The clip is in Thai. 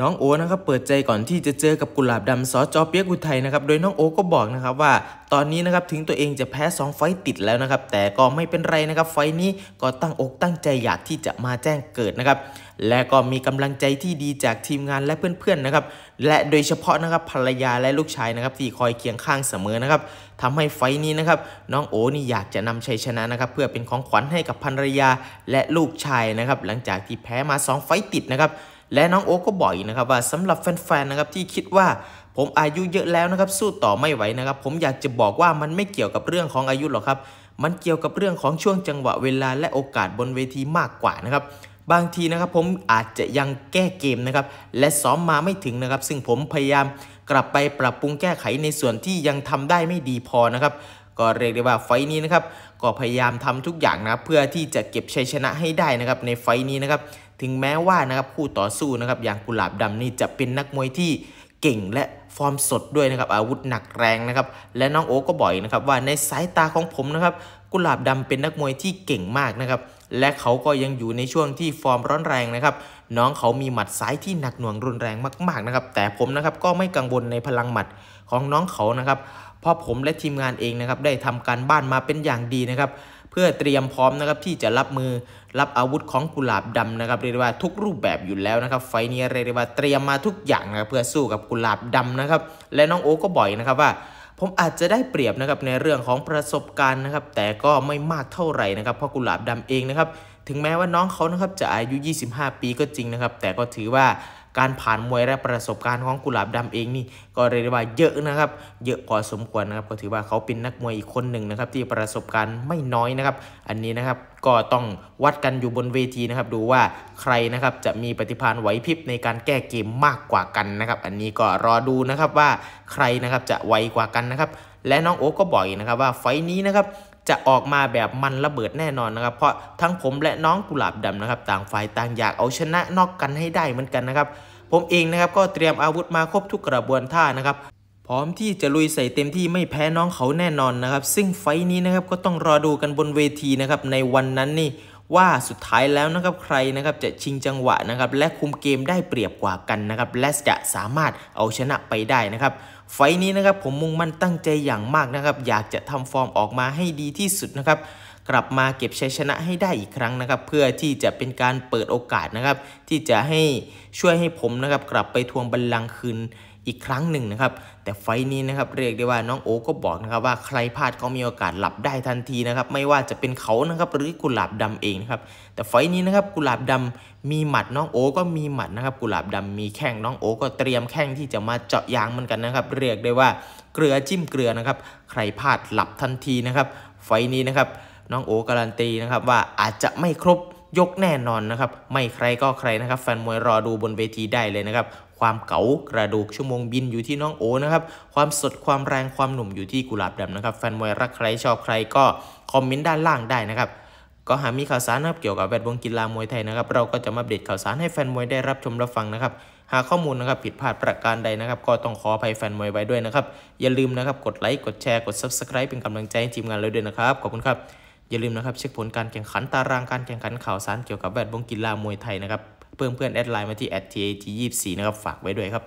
น้องโอนะครับเปิดใจก่อนที่จะเจอกับกุหลาบดำซอจอเปียกุไทยนะครับโดยน้องโอก็บอกนะครับว่าตอนนี้นะครับถึงตัวเองจะแพ้ 2 ไฟติดแล้วนะครับ แต่ก็ไม่เป็นไรนะครับ ไฟนี้ก็ตั้งอกตั้งใจอยากที่จะมาแจ้งเกิดนะครับ และก็มีกำลังใจที่ดีจากทีมงานและเพื่อนๆนะครับและโดยเฉพาะนะครับภรรยาและลูกชายนะครับที่คอยเคียงข้างเสมอนะครับทำให้ไฟนี้นะครับ น้องโอนี่อยากจะนำชัยชนะนะครับ เพื่อเป็นของขวัญให้กับภรรยาและลูกชายนะครับ หลังจากที่แพ้มา2ไฟติดนะครับและน้องโอ๊กก็บอกอีกนะครับว่าสำหรับแฟนๆนะครับที่คิดว่าผมอายุเยอะแล้วนะครับ สู้ต่อไม่ไหวนะครับผมอยากจะบอกว่ามันไม่เกี่ยวกับเรื่องของอายุหรอกครับ มันเกี่ยวกับเรื่องของช่วงจังหวะเวลาและโอกาสบนเวทีมากกว่านะครับ บางทีนะครับผมอาจจะยังแก้เกมนะครับและซ้อมมาไม่ถึงนะครับ ซึ่งผมพยายามกลับไปปรับปรุงแก้ไขในส่วนที่ยังทำได้ไม่ดีพอนะครับ ก็เรียกได้ว่าไฟนี้นะครับก็พยายามทำทุกอย่างนะเพื่อที่จะเก็บชัยชนะให้ได้นะครับในไฟนี้นะครับถึงแม้ว่านะครับคู่ต่อสู้นะครับอย่างกุหลาบดำนี่จะเป็นนักมวยที่เก่งและฟอร์มสดด้วยนะครับอาวุธหนักแรงนะครับและน้องโอ๊ก็บ่อยนะครับว่าในสายตาของผมนะครับกุหลาบดำเป็นนักมวยที่เก่งมากนะครับและเขาก็ยังอยู่ในช่วงที่ฟอร์มร้อนแรงนะครับน้องเขามีหมัดซ้ายที่หนักหน่วงรุนแรงมาก ๆ นะครับ แต่ผมนะครับก็ไม่กังวลในพลังหมัดของน้องเขานะครับเพราะผมและทีมงานเองนะครับได้ทำการบ้านมาเป็นอย่างดีนะครับเพื่อเตรียมพร้อมนะครับที่จะรับมือรับอาวุธของกุหลาบดำนะครับ เรียกว่าทุกรูปแบบอยู่แล้วนะครับ ไฟนี้เรียกว่าเตรียมมาทุกอย่างนะเพื่อสู้กับกุหลาบดำนะครับและน้องโอ๊ก็บ่อยนะครับว่าผมอาจจะได้เปรียบนะครับ ในเรื่องของประสบการณ์นะครับ แต่ก็ไม่มากเท่าไหร่นะครับ เพราะกุหลาบดำเองนะครับ ถึงแม้ว่าน้องเขานะครับจะอายุ 25 ปีก็จริงนะครับ แต่ก็ถือว่าการผ่านมวยและประสบการณ์ของกุหลาบดำเองนี่ก็เรียกได้ว่าเยอะนะครับ เยอะพอสมควรนะครับก็ถือว่าเขาเป็นนักมวยอีกคนหนึ่งนะครับ ที่ประสบการณ์ไม่น้อยนะครับ อันนี้นะครับก็ต้องวัดกันอยู่บนเวทีนะครับ ดูว่าใครนะครับจะมีปฏิภาณไหวพริบในการแก้เกมมากกว่ากันนะครับ อันนี้ก็รอดูนะครับว่าใครนะครับจะไวกว่ากันนะครับ และน้องโอ๊กก็บอกนะครับ ว่าไฟนี้นะครับจะออกมาแบบมันระเบิดแน่นอนนะครับเพราะทั้งผมและน้องกุหลาบดำนะครับต่างฝ่ายต่างอยากเอาชนะนอกกันให้ได้เหมือนกันนะครับผมเองนะครับก็เตรียมอาวุธมาครบทุกกระบวนท่านะครับพร้อมที่จะลุยใส่เต็มที่ไม่แพ้น้องเขาแน่นอนนะครับซึ่งไฟนี้นะครับก็ต้องรอดูกันบนเวทีนะครับในวันนั้นนี่ว่าสุดท้ายแล้วนะครับใครนะครับจะชิงจังหวะนะครับและคุมเกมได้เปรียบกว่ากันนะครับและจะสามารถเอาชนะไปได้นะครับไฟนี้นะครับผมมุ่งมั่นตั้งใจอย่างมากนะครับอยากจะทำฟอร์มออกมาให้ดีที่สุดนะครับกลับมาเก็บชัยชนะให้ได้อีกครั้งนะครับเพื่อที่จะเป็นการเปิดโอกาสนะครับที่จะให้ช่วยให้ผมนะครับกลับไปทวงบัลลังก์คืนอีกครั้งหนึ่งนะครับแต่ไฟนี้นะครับ เรียกได้ว่าน้องโอก็ บอก นะครับว่าใครพลาดก็มีโอกาสหลับได้ทันที นะ ครับ ไม่ว่าจะเป็นเขานะครับ หรือกุหลาบดำเองนะครับแต่ไฟนี้นะครับกุหลาบดำมีหมัดน้องโอก็มีหมัดนะครับ กุหลาบดำมีแข้งน้องโอก็เตรียมแข้งที่จะมาเจาะยางเหมือนกันนะครับ เรียกได้ว่าเกลือจิ้มเกลือนะครับ ใครพลาดหลับทันทีนะครับ ไฟนี้นะครับน้องโอการันตีนะครับว่าอาจจะไม่ครบยกแน่นอนนะครับไม่ใครก็ใครนะครับ แฟนมวยรอดูบนเวทีได้เลยนะครับ ความเก๋ากระดูกชั่วโมงบินอยู่ที่น้องโอนะครับความสดความแรงความหนุ่มอยู่ที่กุหลาบดำนะครับแฟนมวยรักใคร ชอบใครก็คอมเมนต์ด้านล่างได้นะครับก็หากมีข่าวสารนะครับเกี่ยวกับแวดวงกีฬามวยไทยนะครับเราก็จะมาเด็ดข่าวสารให้แฟนมวยได้รับชมรับฟังนะครับ หากข้อมูลนะครับผิดพลาดประการใดนะครับ ก็ต้องขออภัยแฟนมวยไว้ด้วยนะครับ อย่าลืมนะครับกดไลค์กดแชร์กด Subscribe เป็นกำลังใจให้ทีมงานเราด้วยนะครับขอบคุณครับอย่าลืมนะครับเช็คผลการแข่งขันตารางการแข่งขันข่าวสารเกี่ยวกับแวดวงกีฬามวยไทยนะครับ เพิ่มเพื่อนแอดไลน์มาที่ t a t 2 4นะครับฝากไว้ด้วยครับ